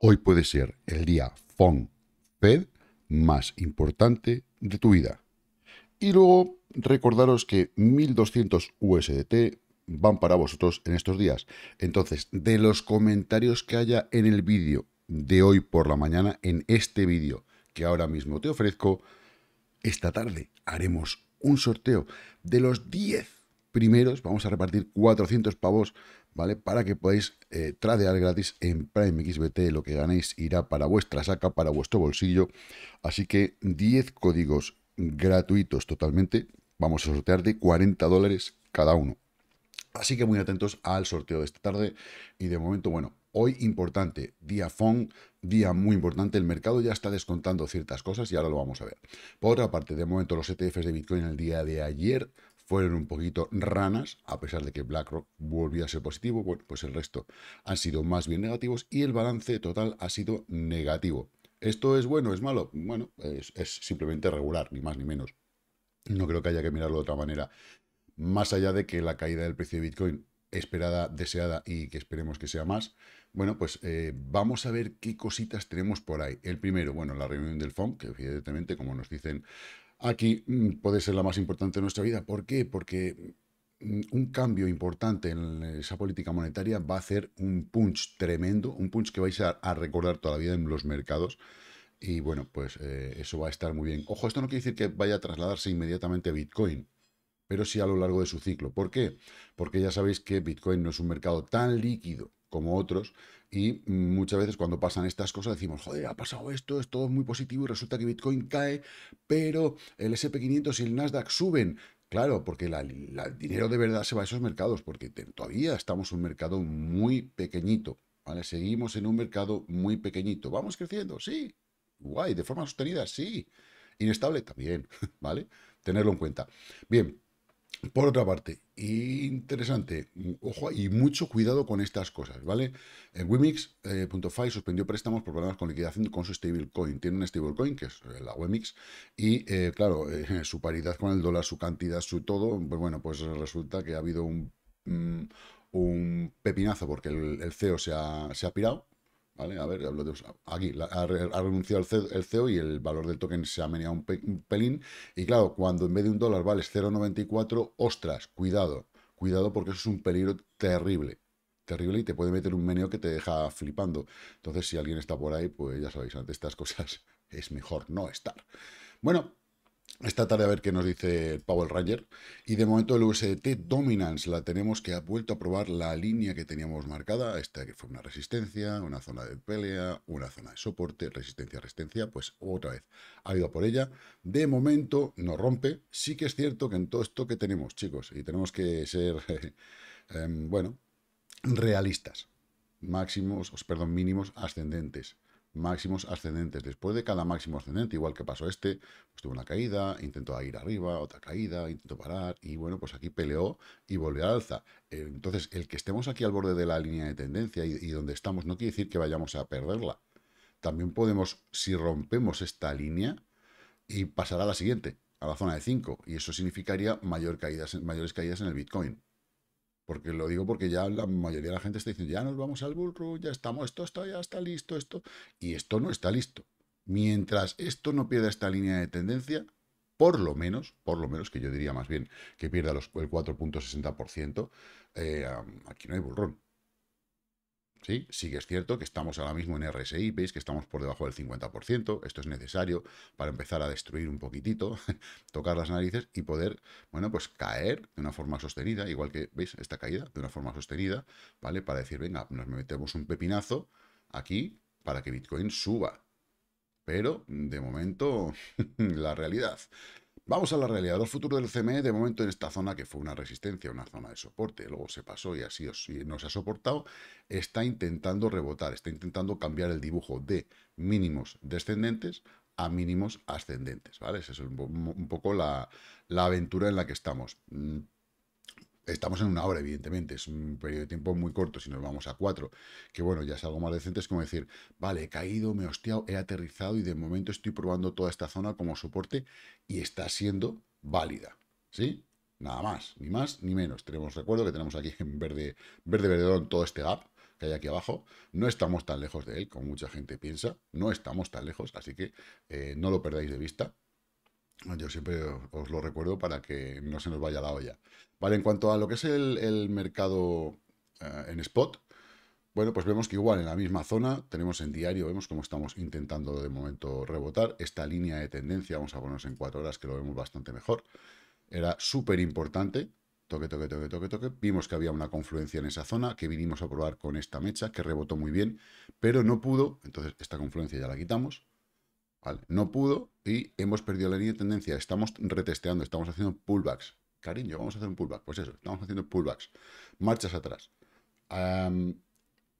Hoy puede ser el día FON más importante de tu vida. Y luego recordaros que 1200 USDT van para vosotros en estos días. Entonces, de los comentarios que haya en el vídeo de hoy por la mañana, en este vídeo que ahora mismo te ofrezco, esta tarde haremos un sorteo de los 10 primeros vamos a repartir 400 pavos, ¿vale? Para que podáis eh, tradear gratis en Prime XBT. Lo que ganéis irá para vuestra saca, para vuestro bolsillo. Así que 10 códigos gratuitos totalmente. Vamos a sortear de 40 dólares cada uno. Así que muy atentos al sorteo de esta tarde. Y de momento, bueno, hoy importante, día FON, día muy importante, el mercado ya está descontando ciertas cosas y ahora lo vamos a ver. Por otra parte, de momento los ETFs de Bitcoin el día de ayer fueron un poquito ranas, a pesar de que BlackRock volvió a ser positivo, bueno, pues el resto han sido más bien negativos y el balance total ha sido negativo. ¿Esto es bueno, es malo? Bueno, es, simplemente regular, ni más ni menos. No creo que haya que mirarlo de otra manera. Más allá de que la caída del precio de Bitcoin esperada, deseada y que esperemos que sea más. Bueno, pues eh, vamos a ver qué cositas tenemos por ahí. El primero, bueno, la reunión del FOM, que evidentemente, como nos dicen aquí mm, puede ser la más importante de nuestra vida. ¿Por qué? Porque mm, un cambio importante en esa política monetaria va a hacer un punch tremendo, un punch que vais a, recordar toda la vida en los mercados. Y bueno, pues eh, eso va a estar muy bien. Ojo, esto no quiere decir que vaya a trasladarse inmediatamente a Bitcoin, pero sí a lo largo de su ciclo. ¿Por qué? Porque ya sabéis que Bitcoin no es un mercado tan líquido como otros, y muchas veces cuando pasan estas cosas decimos, joder, ha pasado esto, es todo muy positivo y resulta que Bitcoin cae, pero el SP500 y el Nasdaq suben. Claro, porque el dinero de verdad se va a esos mercados, porque todavía estamos en un mercado muy pequeñito, ¿vale? Seguimos en un mercado muy pequeñito. ¿Vamos creciendo? Sí. Guay, de forma sostenida, sí. Inestable también, ¿vale? Tenerlo en cuenta. Bien, por otra parte, interesante, ojo y mucho cuidado con estas cosas, ¿vale? Wemix.fi eh, suspendió préstamos por problemas con liquidación con su stablecoin. Tiene un stablecoin que es eh, la Wemix y, eh, claro, su paridad con el dólar, su cantidad, su todo, pues bueno, pues resulta que ha habido un, mm, un pepinazo porque el, el CEO se ha, se ha pirado a ver, hablo de, aquí ha, renunciado el CEO, e y el valor del token se ha meneado un, pelín. Y claro, cuando en vez de un dólar vale 0,94, ostras, cuidado, cuidado porque eso es un peligro terrible terrible y te puede meter un meneo que te deja flipando. Entonces, si alguien está por ahí, pues ya sabéis, ante estas cosas es mejor no estar. Bueno, esta tarde a ver qué nos dice el Power Ranger. Y de momento el USDT Dominance la tenemos que ha vuelto a probar la línea que teníamos marcada. Esta que fue una resistencia, una zona de pelea, una zona de soporte, resistencia, resistencia. Pues otra vez ha ido por ella. De momento no rompe. Sí que es cierto que en todo esto que tenemos, chicos, y tenemos que ser, em, bueno, realistas. Máximos, perdón, mínimos ascendentes máximos ascendentes. Después de cada máximo ascendente, igual que pasó este, pues tuvo una caída, intentó ir arriba, otra caída, intentó parar, y bueno, pues aquí peleó y volvió al alza. Entonces, el que estemos aquí al borde de la línea de tendencia y, donde estamos, no quiere decir que vayamos a perderla. También podemos, si rompemos esta línea, y pasará a la siguiente, a la zona de 5, y eso significaría mayor caídas, mayores caídas en el Bitcoin. Porque lo digo porque ya la mayoría de la gente está diciendo, ya nos vamos al bullrun, ya estamos, esto, ya está listo, esto. Y esto no está listo. Mientras esto no pierda esta línea de tendencia, por lo menos, por lo menos, que yo diría más bien que pierda los, el 4.60%, eh, aquí no hay bullrun. ¿sí? que es cierto que estamos ahora mismo en RSI, veis que estamos por debajo del 50%, esto es necesario para empezar a destruir un poquitito, tocar las narices y poder, bueno, pues caer de una forma sostenida, igual que, veis, esta caída de una forma sostenida, ¿vale? Para decir, venga, nos metemos un pepinazo aquí para que Bitcoin suba. Pero, de momento, la realidad. Vamos a la realidad. el futuro del CME, de momento en esta zona, que fue una resistencia, una zona de soporte, luego se pasó y así no se ha soportado, está intentando rebotar, está intentando cambiar el dibujo de mínimos descendentes a mínimos ascendentes, ¿vale? Esa es un, poco la aventura en la que estamos. Mm, Estamos en una hora, evidentemente, es un periodo de tiempo muy corto si nos vamos a cuatro, que bueno, ya es algo más decente, es como decir, vale, he caído, me he hostiado, he aterrizado y de momento estoy probando toda esta zona como soporte y está siendo válida, ¿sí? Nada más, ni más ni menos. Tenemos, recuerdo que tenemos aquí en verde, verde verde todo este gap que hay aquí abajo. No estamos tan lejos de él, como mucha gente piensa, no estamos tan lejos, así que eh, no lo perdáis de vista. Yo siempre os lo recuerdo para que no se nos vaya la olla. Vale, en cuanto a lo que es el, mercado eh, en spot, bueno, pues vemos que igual en la misma zona, tenemos en diario, vemos cómo estamos intentando de momento rebotar. Esta línea de tendencia, vamos a ponernos en cuatro horas, que lo vemos bastante mejor. Era súper importante. Toque, toque, toque, toque, toque. Vimos que había una confluencia en esa zona, que vinimos a probar con esta mecha, que rebotó muy bien, pero no pudo. Entonces, esta confluencia ya la quitamos no pudo y hemos perdido la línea de tendencia. Estamos retesteando, estamos haciendo pullbacks. Cariño, vamos a hacer un pullback. Pues eso, estamos haciendo pullbacks. Marchas atrás.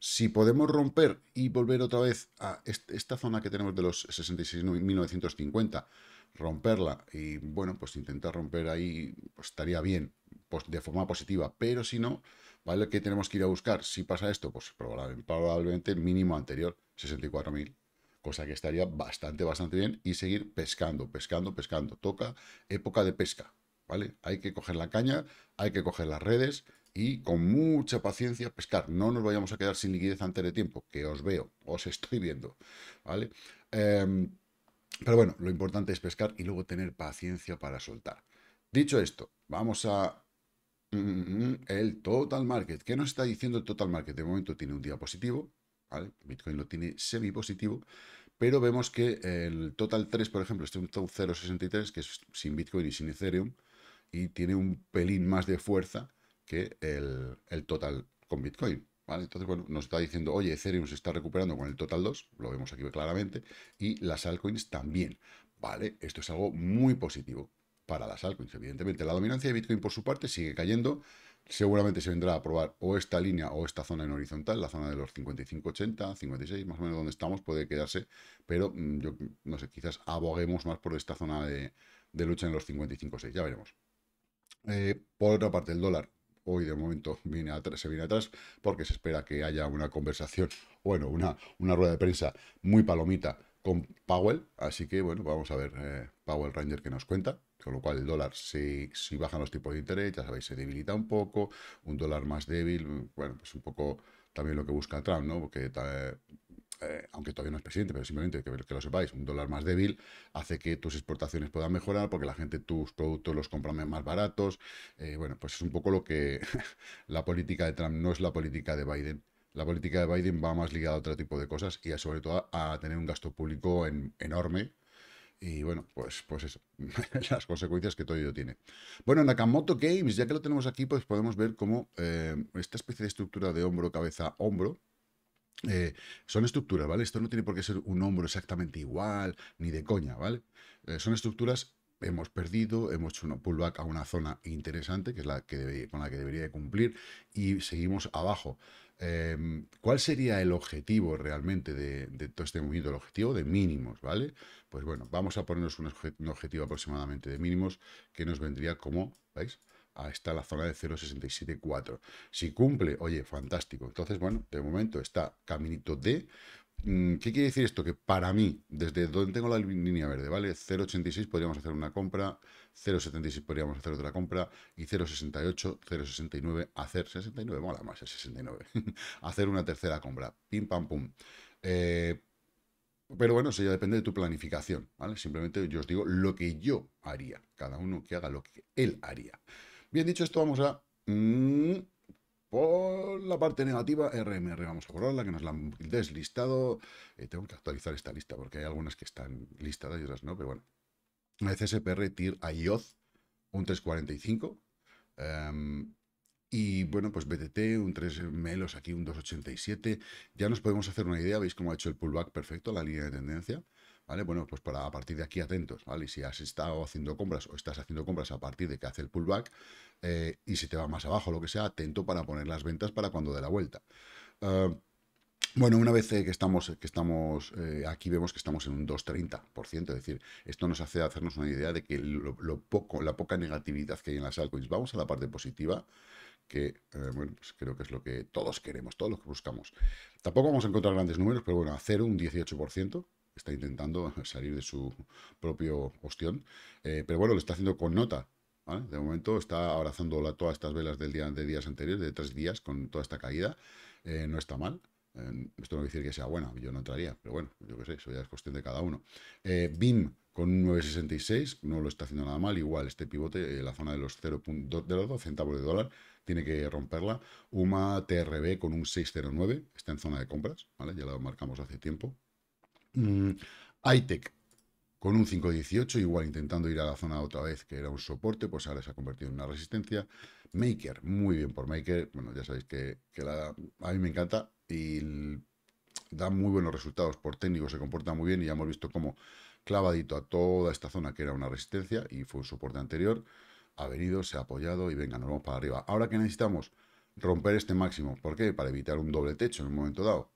si podemos romper y volver otra vez a esta zona que tenemos de los 66.950, romperla y, bueno, pues intentar romper ahí pues estaría bien, pues de forma positiva, pero si no, ¿vale? ¿Qué tenemos que ir a buscar? Si pasa esto, pues probablemente mínimo anterior, 64.000, cosa que estaría bastante, bastante bien, y seguir pescando, pescando, pescando. Toca época de pesca, ¿vale? Hay que coger la caña, hay que coger las redes y con mucha paciencia pescar. No nos vayamos a quedar sin liquidez antes de tiempo, que os veo, os estoy viendo, ¿vale? Em, pero bueno, lo importante es pescar y luego tener paciencia para soltar. Dicho esto, vamos a mm, mm, mm, el total market. ¿Qué nos está diciendo el total market? De momento tiene un día positivo, Bitcoin lo tiene semi-positivo, pero vemos que el total 3, por ejemplo, este en un 0.63, que es sin Bitcoin y sin Ethereum, y tiene un pelín más de fuerza que el, total con Bitcoin. Entonces, bueno, nos está diciendo, oye, Ethereum se está recuperando con el Total 2, lo vemos aquí claramente, y las altcoins también, ¿vale? Esto es algo muy positivo para las altcoins. Evidentemente, la dominancia de Bitcoin por su parte sigue cayendo. Seguramente se vendrá a probar o esta línea o esta zona en horizontal, la zona de los 55,80, 56, más o menos donde estamos, puede quedarse, pero mm, yo no sé, quizás aboguemos más por esta zona de, lucha en los 55,6, ya veremos. Eh, por otra parte, el dólar hoy de momento viene atrás, se viene atrás porque se espera que haya una conversación, bueno, una, una rueda de prensa muy palomita con Powell, así que bueno, vamos a ver eh, Powell Ranger que nos cuenta, con lo cual el dólar, si, si bajan los tipos de interés, ya sabéis, se debilita un poco, un dólar más débil, bueno, pues un poco también lo que busca Trump, ¿no? Porque eh, eh, aunque todavía no es presidente, pero simplemente que, que, lo sepáis, un dólar más débil hace que tus exportaciones puedan mejorar porque la gente tus productos los compra más baratos. bueno, pues es un poco lo que la política de Trump no es la política de Biden la política de Biden va más ligada a otro tipo de cosas y sobre todo a tener un gasto público enorme. Y bueno, pues, pues eso, las consecuencias que todo ello tiene. Bueno, Nakamoto Games, ya que lo tenemos aquí, pues podemos ver cómo eh, esta especie de estructura de hombro, cabeza, hombro, eh, son estructuras, ¿vale? Esto no tiene por qué ser un hombro exactamente igual, ni de coña, ¿vale? Eh, son estructuras hemos perdido, hemos hecho un pullback a una zona interesante, que es la que con la que debería de cumplir, y seguimos abajo. Em, ¿Cuál sería el objetivo realmente de, todo este movimiento? El objetivo de mínimos, ¿vale? Pues bueno, vamos a ponernos un, objetivo aproximadamente de mínimos que nos vendría como, ¿veis? a está la zona de 0.674. Si cumple, oye, fantástico. Entonces, bueno, de momento está caminito de Mm, ¿Qué quiere decir esto? Que para mí, desde donde tengo la línea verde, ¿vale? 0.86 podríamos hacer una compra, 0.76 podríamos hacer otra compra y 0.68, 0.69, hacer 69, mola más el 69, hacer una tercera compra, pim pam pum. Eh, pero bueno, eso ya depende de tu planificación, ¿vale? Simplemente yo os digo lo que yo haría, cada uno que haga lo que él haría. Bien dicho esto, vamos a... Mm, por la parte negativa, RMR, vamos a borrarla, que nos la han deslistado. Eh, tengo que actualizar esta lista porque hay algunas que están listadas y otras no, pero bueno. CSPR TIR IOZ, un 345. Em, y bueno, pues BTT, un 3 melos aquí, un 287. Ya nos podemos hacer una idea, veis cómo ha hecho el pullback perfecto, la línea de tendencia. Bueno, pues para a partir de aquí atentos, ¿vale? si has estado haciendo compras o estás haciendo compras a partir de que hace el pullback eh, y si te va más abajo, lo que sea, atento para poner las ventas para cuando dé la vuelta. Eh, bueno, una vez eh, que estamos, que estamos aquí vemos que estamos en un 2,30%, es decir, esto nos hace hacernos una idea de que la poca negatividad que hay en las altcoins. Vamos a la parte positiva, que pues creo que es lo que todos queremos, todos los que buscamos. Tampoco vamos a encontrar grandes números, pero bueno, a 0, un 18%, está intentando salir de su propio ostión. Eh, pero bueno, lo está haciendo con nota. De momento está abrazando la, todas estas velas del día, de días anteriores, de tres días, con toda esta caída. Eh, no está mal. Eh, esto no quiere decir que sea buena, yo no entraría, pero bueno, yo qué sé, eso ya es cuestión de cada uno. BIM con un 9,66, no lo está haciendo nada mal. Igual este pivote, la zona de los 0.2 de centavos de dólar, tiene que romperla. UMA TRB con un 6,09, está en zona de compras, ya lo marcamos hace tiempo, Mm, iTech con un 5.18, igual intentando ir a la zona otra vez, que era un soporte, pues ahora se ha convertido en una resistencia. Maker, muy bien por Maker. Bueno, ya sabéis que, a mí me encanta y da muy buenos resultados por técnico, se comporta muy bien y ya hemos visto cómo clavadito a toda esta zona que era una resistencia y fue un soporte anterior, ha venido, se ha apoyado y venga, nos vamos para arriba. Ahora que necesitamos romper este máximo, ¿por qué? Para evitar un doble techo en un momento dado.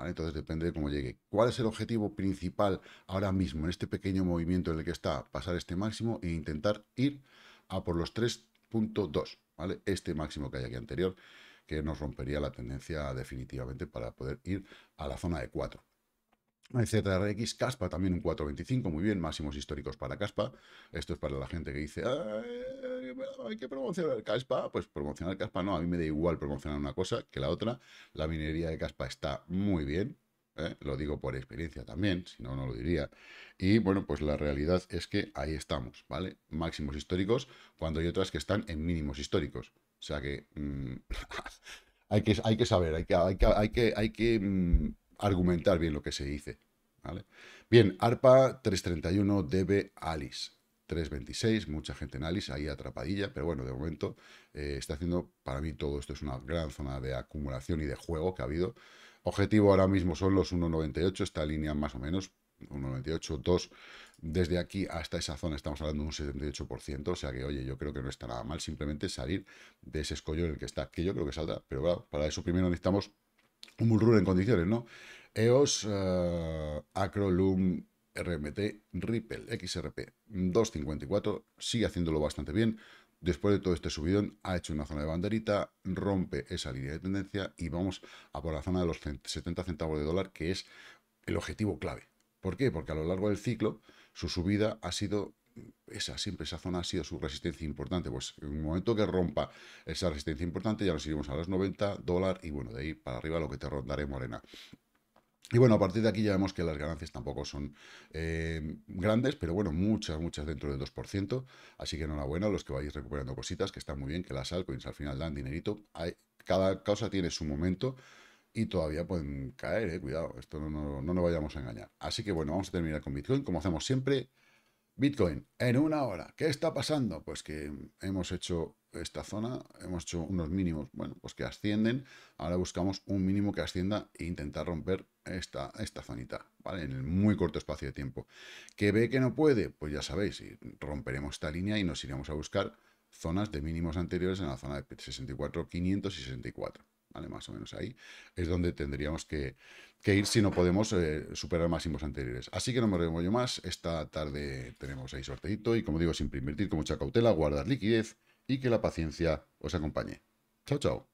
Ah, entonces depende de cómo llegue. ¿Cuál es el objetivo principal ahora mismo en este pequeño movimiento en el que está? Pasar este máximo e intentar ir a por los 3.2, ¿vale? Este máximo que hay aquí anterior, que nos rompería la tendencia definitivamente para poder ir a la zona de 4. ZRX, Caspa también un 4.25, muy bien, máximos históricos para Caspa. Esto es para la gente que dice, hay que promocionar Caspa. Pues promocionar Caspa no, a mí me da igual promocionar una cosa que la otra. La minería de Caspa está muy bien, ¿eh? lo digo por experiencia también, si no, no lo diría. Y bueno, pues la realidad es que ahí estamos, ¿vale? Máximos históricos, cuando hay otras que están en mínimos históricos. O sea que... Mm, hay que, hay que saber, hay que, hay que, hay que, mm, argumentar bien lo que se dice. Bien, ARPA 331 debe Alice. 3.26, mucha gente en Alice, ahí atrapadilla, pero bueno, de momento eh, está haciendo, para mí todo esto es una gran zona de acumulación y de juego que ha habido. Objetivo ahora mismo son los 1.98, esta línea más o menos, 1.98, 2, desde aquí hasta esa zona estamos hablando de un 78%, o sea que, oye, yo creo que no está nada mal simplemente salir de ese escollo en el que está, que yo creo que saldrá, pero para eso primero necesitamos un en condiciones, ¿no? EOS, eh, Acrolum, RMT, Ripple, XRP, 2.54, sigue haciéndolo bastante bien. Después de todo este subidón, ha hecho una zona de banderita, rompe esa línea de tendencia y vamos a por la zona de los 70 centavos de dólar, que es el objetivo clave. ¿Por qué? Porque a lo largo del ciclo, su subida ha sido esa, siempre esa zona ha sido su resistencia importante. Pues en un momento que rompa esa resistencia importante, ya nos iremos a los 90 dólares y bueno, de ahí para arriba lo que te rondaré morena. Y bueno, a partir de aquí ya vemos que las ganancias tampoco son eh, grandes, pero bueno, muchas, muchas dentro del 2%. Así que enhorabuena a los que vais recuperando cositas, que están muy bien, que las altcoins al final dan dinerito. cada causa tiene su momento y todavía pueden caer, eh, cuidado, esto no, no, no nos vayamos a engañar. Así que bueno, vamos a terminar con Bitcoin, como hacemos siempre. Bitcoin en una hora. ¿Qué está pasando? Pues que hemos hecho esta zona, hemos hecho unos mínimos, bueno, pues que ascienden. Ahora buscamos un mínimo que ascienda e intentar romper esta, esta zonita, ¿vale? En el muy corto espacio de tiempo. ¿Que ve que no puede? Pues ya sabéis, romperemos esta línea y nos iremos a buscar zonas de mínimos anteriores en la zona de 64, 564, ¿vale? Más o menos ahí es donde tendríamos que, que ir si no podemos eh, superar máximos anteriores. Así que no me remollo más. Esta tarde tenemos ahí sorteito y, como digo, siempre invertir con mucha cautela, guardar liquidez y que la paciencia os acompañe. Chao, chao.